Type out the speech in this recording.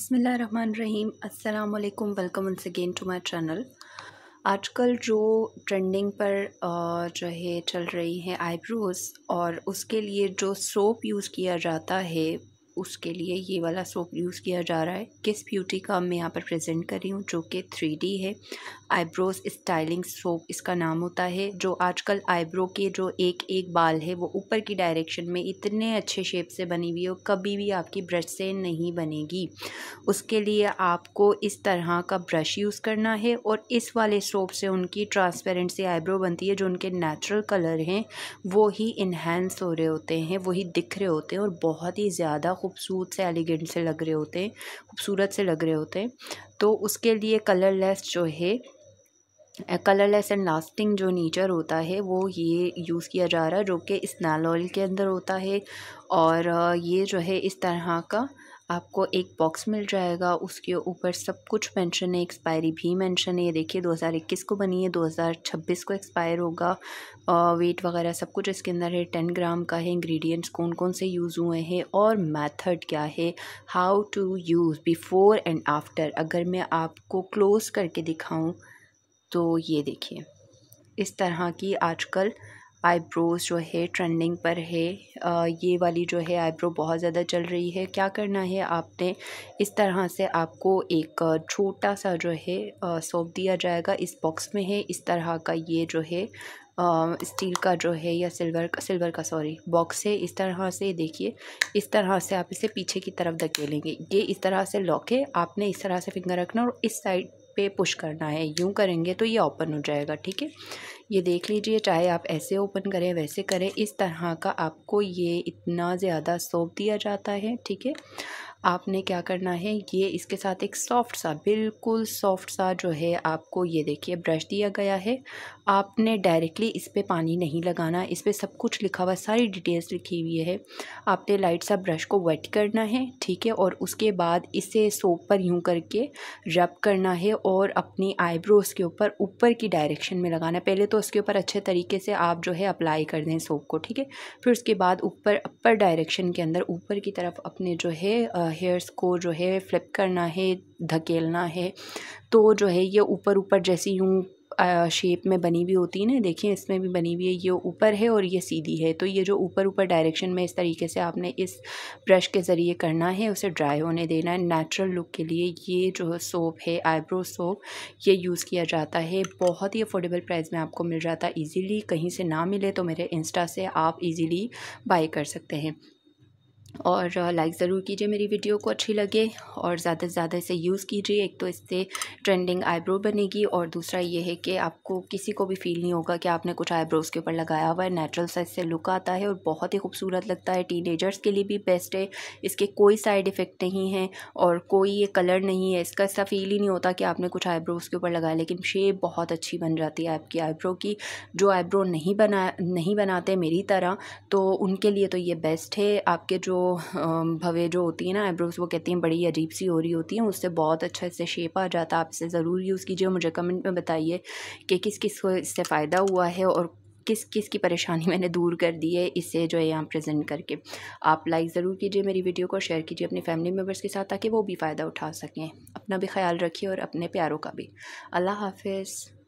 बिसमीम अल्लाम welcome once again to my channel आजकल जो ट्रेंडिंग पर जो है चल रही है आईब्रोज़ और उसके लिए जो सोप यूज़ किया जाता है उसके लिए ये वाला सोप यूज़ किया जा रहा है किस ब्यूटी का मैं यहाँ पर प्रेजेंट कर रही हूँ जो कि थ्री है आईब्रोज स्टाइलिंग सोप इसका नाम होता है जो आजकल आईब्रो के जो एक एक बाल है वो ऊपर की डायरेक्शन में इतने अच्छे शेप से बनी हुई है कभी भी आपकी ब्रश से नहीं बनेगी उसके लिए आपको इस तरह का ब्रश यूज़ करना है और इस वाले सोप से उनकी ट्रांसपेरेंट सी आईब्रो बनती है जो उनके नेचुरल कलर हैं वो ही इन्हेंस हो रहे होते हैं वही दिख रहे होते हैं और बहुत ही ज़्यादा खूब खूबसूरत से एलिगेंट से लग रहे होते हैं खूबसूरत से लग रहे होते हैं तो उसके लिए कलरलेस जो है कलरलेस एंड लास्टिंग जो नेचर होता है वो ये यूज़ किया जा रहा है जो कि स्नैल ऑयल के अंदर होता है और ये जो है इस तरह का आपको एक बॉक्स मिल जाएगा उसके ऊपर सब कुछ मेंशन है एक्सपायरी भी मेंशन है ये देखिए 2021 को बनी है 2026 को एक्सपायर होगा वेट वगैरह सब कुछ इसके अंदर है टेन ग्राम का है इंग्रेडिएंट्स कौन कौन से यूज़ हुए हैं और मेथड क्या है how to use before and after अगर मैं आपको क्लोज़ करके दिखाऊँ तो ये देखिए इस तरह की आजकल आईब्रोज़ जो है ट्रेंडिंग पर है आ, ये वाली जो है आईब्रो बहुत ज़्यादा चल रही है क्या करना है आपने इस तरह से आपको एक छोटा सा जो है सौंप दिया जाएगा इस बॉक्स में है इस तरह का ये जो है स्टील का जो है या सिल्वर का सिल्वर का सॉरी बॉक्स है इस तरह से देखिए इस तरह से आप इसे पीछे की तरफ धकेलेंगे ये इस तरह से लॉक है आपने इस तरह से फिंगर रखना और इस साइड पे पुश करना है यूँ करेंगे तो ये ओपन हो जाएगा ठीक है ये देख लीजिए चाहे आप ऐसे ओपन करें वैसे करें इस तरह का आपको ये इतना ज़्यादा सौंप दिया जाता है ठीक है आपने क्या करना है ये इसके साथ एक सॉफ्ट सा बिल्कुल सॉफ्ट सा जो है आपको ये देखिए ब्रश दिया गया है आपने डायरेक्टली इस पर पानी नहीं लगाना इस पर सब कुछ लिखा हुआ सारी डिटेल्स लिखी हुई है आपने लाइट सा ब्रश को वेट करना है ठीक है और उसके बाद इसे सोप पर यूँ करके रब करना है और अपनी आईब्रोज़ के ऊपर ऊपर की डायरेक्शन में लगाना पहले तो उसके ऊपर अच्छे तरीके से आप जो है अप्लाई कर दें सोप को ठीक है फिर उसके बाद ऊपर अपर डायरेक्शन के अंदर ऊपर की तरफ अपने जो है हेयर्स को जो है फ्लिप करना है धकेलना है तो जो है ये ऊपर ऊपर जैसी यूँ शेप में बनी हुई होती है ना देखिए इसमें भी बनी हुई है ये ऊपर है और ये सीधी है तो ये जो ऊपर ऊपर डायरेक्शन में इस तरीके से आपने इस ब्रश के ज़रिए करना है उसे ड्राई होने देना है नेचुरल लुक के लिए ये जो सोप है आईब्रो सोप ये यूज़ किया जाता है बहुत ही अफोर्डेबल प्राइस में आपको मिल जाता है ईज़िली कहीं से ना मिले तो मेरे इंस्टा से आप ईज़िली बाई कर सकते हैं और लाइक ज़रूर कीजिए मेरी वीडियो को अच्छी लगे और ज़्यादा से ज़्यादा इसे यूज़ कीजिए एक तो इससे ट्रेंडिंग आईब्रो बनेगी और दूसरा ये है कि आपको किसी को भी फील नहीं होगा कि आपने कुछ आईब्रोज़ के ऊपर लगाया हुआ है नेचुरल सा इससे लुक आता है और बहुत ही खूबसूरत लगता है टीन के लिए भी बेस्ट है इसके कोई साइड इफ़ेक्ट नहीं है और कोई ये कलर नहीं है इसका ऐसा फील ही नहीं होता कि आपने कुछ आईब्रोज़ के ऊपर लगाया लेकिन शेप बहुत अच्छी बन जाती है आपकी आईब्रो की जो आईब्रो नहीं बना नहीं बनाते मेरी तरह तो उनके लिए तो ये बेस्ट है आपके जो भवे जो होती है ना आईब्रोज़ वो कहती हैं बड़ी अजीब सी हो रही होती हैं उससे बहुत अच्छा इससे शेप आ जाता है आप इसे ज़रूर यूज़ कीजिए मुझे कमेंट में बताइए कि किस किस को इससे फ़ायदा हुआ है और किस किस की परेशानी मैंने दूर कर दी है इसे जो है यहाँ प्रेजेंट करके आप लाइक ज़रूर कीजिए मेरी वीडियो को शेयर कीजिए अपने फैमिली मेम्बर्स के साथ ताकि वो भी फ़ायदा उठा सकें अपना भी ख्याल रखिए और अपने प्यारों का भी अल्लाह हाफिज़